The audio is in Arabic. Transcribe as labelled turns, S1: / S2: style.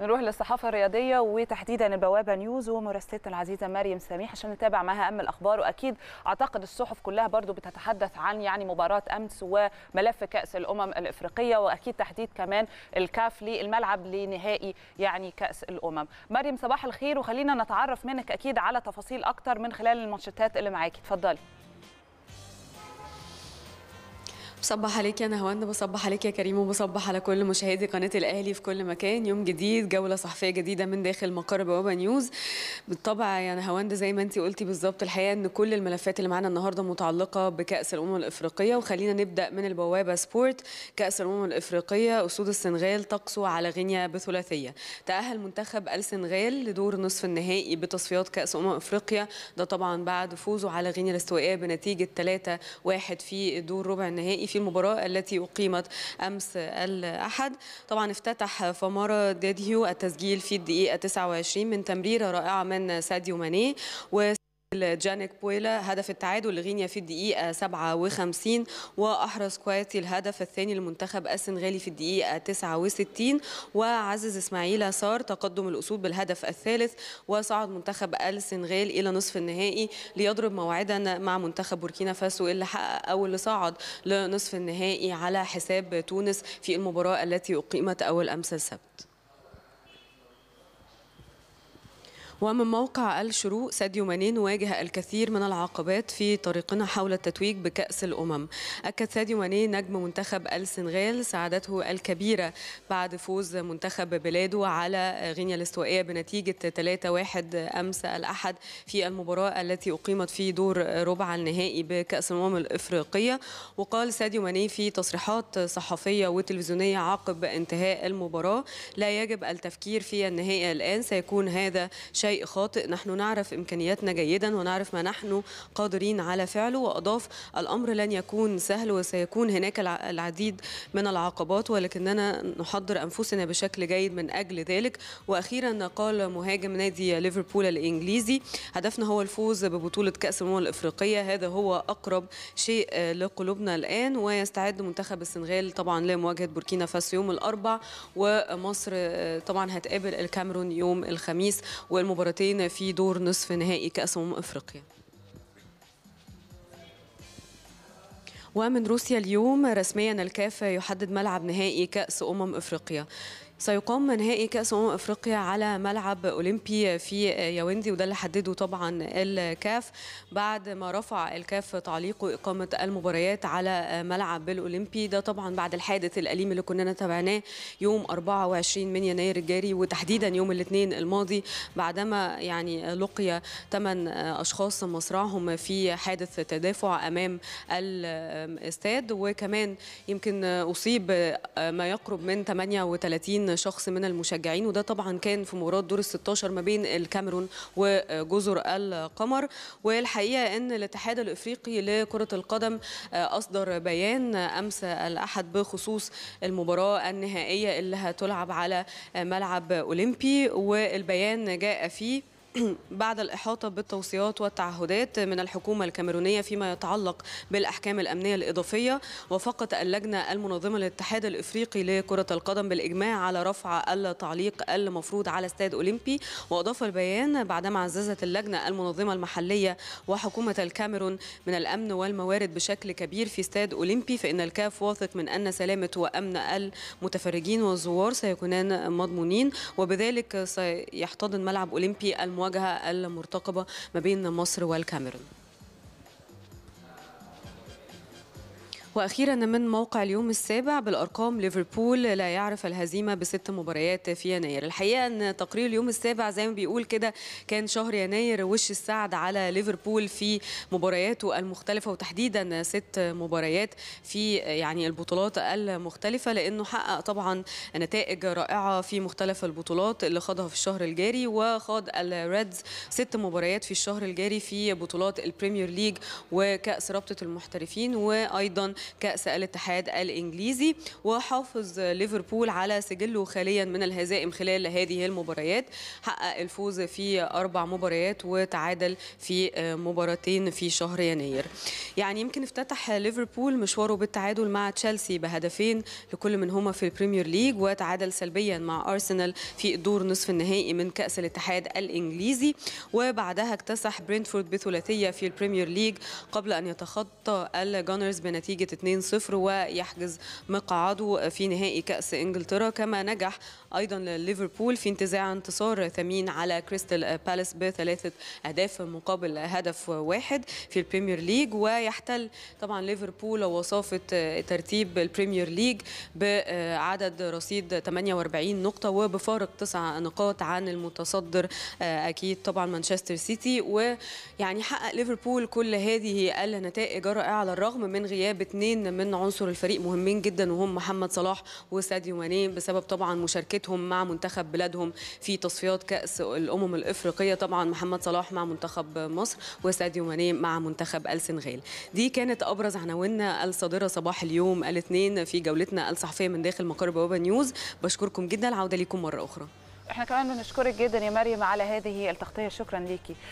S1: نروح للصحافه الرياضيه وتحديدا البوابه نيوز ومراسلتنا العزيزه مريم سميح عشان نتابع معاها اهم الاخبار واكيد اعتقد الصحف كلها برضو بتتحدث عن يعني مباراه امس وملف كاس الامم الافريقيه واكيد تحديد كمان الكاف للملعب لنهائي يعني كاس الامم مريم صباح الخير وخلينا نتعرف منك اكيد على تفاصيل اكتر من خلال المنشطات اللي معاكي اتفضلي بصبح عليك يا نهواند بصبح عليك يا كريم وبصبح على كل مشاهدي قناه الاهلي في كل مكان يوم جديد جوله صحفيه جديده من داخل مقر بوابه نيوز بالطبع يا نهواند زي ما انت قلتي بالظبط الحقيقه ان كل الملفات اللي معانا النهارده متعلقه بكاس الامم الافريقيه وخلينا نبدا من البوابه سبورت كاس الامم الافريقيه اسود السنغال تقسو على غينيا بثلاثيه تاهل منتخب السنغال لدور نصف النهائي بتصفيات كاس امم افريقيا ده طبعا بعد فوزه على غينيا الاستوائيه بنتيجه 3-1 في دور ربع النهائي في المباراة التي أقيمت أمس الأحد طبعا افتتح فمارة ديديو التسجيل في الدقيقة 29 من تمريرة رائعة من ساديو ماني جانيك بويلا هدف التعادل لغينيا في الدقيقة 57 وأحرز كواتي الهدف الثاني لمنتخب السنغالي في الدقيقة 69 وعزز إسماعيل صار تقدم الأسود بالهدف الثالث وصعد منتخب السنغال إلى نصف النهائي ليضرب موعدا مع منتخب بوركينا فاسو اللي حقق أو اللي صعد لنصف النهائي على حساب تونس في المباراة التي أقيمت أول أمس السبت ومن موقع الشروق ساديو ماني نواجه الكثير من العقبات في طريقنا حول التتويج بكأس الأمم أكد ساديو ماني نجم منتخب السنغال سعادته الكبيرة بعد فوز منتخب بلاده على غينيا الاستوائية بنتيجة 3-1 أمس الأحد في المباراة التي أقيمت في دور ربع النهائي بكأس الأمم الإفريقية وقال ساديو ماني في تصريحات صحفية وتلفزيونية عقب انتهاء المباراة لا يجب التفكير في النهائي الآن سيكون هذا شيء شيء خاطئ نحن نعرف إمكانياتنا جيدا ونعرف ما نحن قادرين على فعله وأضاف الأمر لن يكون سهل وسيكون هناك العديد من العقبات ولكننا نحضر أنفسنا بشكل جيد من أجل ذلك وأخيرا قال مهاجم نادي ليفربول الإنجليزي هدفنا هو الفوز ببطولة كأس الأمم الإفريقية هذا هو أقرب شيء لقلوبنا الآن ويستعد منتخب السنغال طبعا لمواجهة بوركينا فاسو يوم الأربع ومصر طبعا هتقابل الكاميرون يوم الخميس والمباراة مباراتين في دور نصف نهائي كأس أمم أفريقيا ومن روسيا اليوم رسميا الكاف يحدد ملعب نهائي كأس أمم أفريقيا سيقام نهائي كأس أمم أفريقيا على ملعب أولمبي في ياوندي وده اللي حدده طبعا الكاف بعد ما رفع الكاف تعليق إقامة المباريات على ملعب الأولمبي ده طبعا بعد الحادث الأليم اللي كنا تابعناه يوم 24 من يناير الجاري وتحديدا يوم الاثنين الماضي بعدما يعني لقي ثمان أشخاص مصرعهم في حادث تدافع أمام الاستاد وكمان يمكن أصيب ما يقرب من 38 شخص من المشجعين وده طبعا كان في مباراه دور ال 16 ما بين الكاميرون وجزر القمر والحقيقه ان الاتحاد الافريقي لكره القدم آه، اصدر بيان آه، امس الاحد بخصوص المباراه النهائيه اللي هتلعب على آه، ملعب اولمبي والبيان جاء فيه بعد الإحاطة بالتوصيات والتعهدات من الحكومة الكاميرونية فيما يتعلق بالأحكام الأمنية الإضافية وافقت اللجنة المنظمة للاتحاد الإفريقي لكرة القدم بالإجماع على رفع التعليق المفروض على استاد أولمبي وأضاف البيان بعدما عززت اللجنة المنظمة المحلية وحكومة الكاميرون من الأمن والموارد بشكل كبير في استاد أولمبي فإن الكاف واثق من أن سلامة وأمن المتفرجين والزوار سيكونان مضمونين وبذلك سيحتضن ملعب أولمبي الم المواجهه المرتقبة ما بين مصر والكاميرون واخيرا من موقع اليوم السابع بالارقام ليفربول لا يعرف الهزيمه بست مباريات في يناير الحقيقه ان تقرير اليوم السابع زي ما بيقول كده كان شهر يناير وش السعد على ليفربول في مبارياته المختلفه وتحديدا ست مباريات في يعني البطولات المختلفه لانه حقق طبعا نتائج رائعه في مختلف البطولات اللي خاضها في الشهر الجاري وخاض الريدز ست مباريات في الشهر الجاري في بطولات البريمير ليج وكاس رابطه المحترفين وايضا كأس الاتحاد الإنجليزي وحافظ ليفربول على سجله خاليا من الهزائم خلال هذه المباريات حقق الفوز في أربع مباريات وتعادل في آه، مباراتين في شهر يناير يعني يمكن افتتح ليفربول مشواره بالتعادل مع تشيلسي بهدفين لكل منهما في البريمير ليج وتعادل سلبيا مع أرسنال في دور نصف النهائي من كأس الاتحاد الإنجليزي وبعدها اكتسح برينتفورد بثلاثية في البريمير ليج قبل أن يتخطى الجانرز بنتيجة بنتيجة 2-0 ويحجز مقعده في نهائي كأس إنجلترا كما نجح أيضا ليفربول في انتزاع انتصار ثمين على كريستال بالاس بثلاثة أهداف مقابل هدف واحد في البريمير ليج ويحتل طبعا ليفربول وصافة ترتيب البريمير ليج بعدد رصيد 48 نقطة وبفارق تسع نقاط عن المتصدر أكيد طبعا مانشستر سيتي ويعني حقق ليفربول كل هذه النتائج الرائعة على الرغم من غياب اثنين من عنصر الفريق مهمين جدا وهم محمد صلاح وساديو ماني بسبب طبعا مشاركتهم مع منتخب بلادهم في تصفيات كاس الامم الافريقيه طبعا محمد صلاح مع منتخب مصر وساديو ماني مع منتخب السنغال دي كانت ابرز عناويننا الصادره صباح اليوم الاثنين في جولتنا الصحفيه من داخل مقر بوابه نيوز بشكركم جدا العوده ليكم مره اخرى احنا كمان بنشكرك جدا يا مريم على هذه التغطيه شكرا ليكي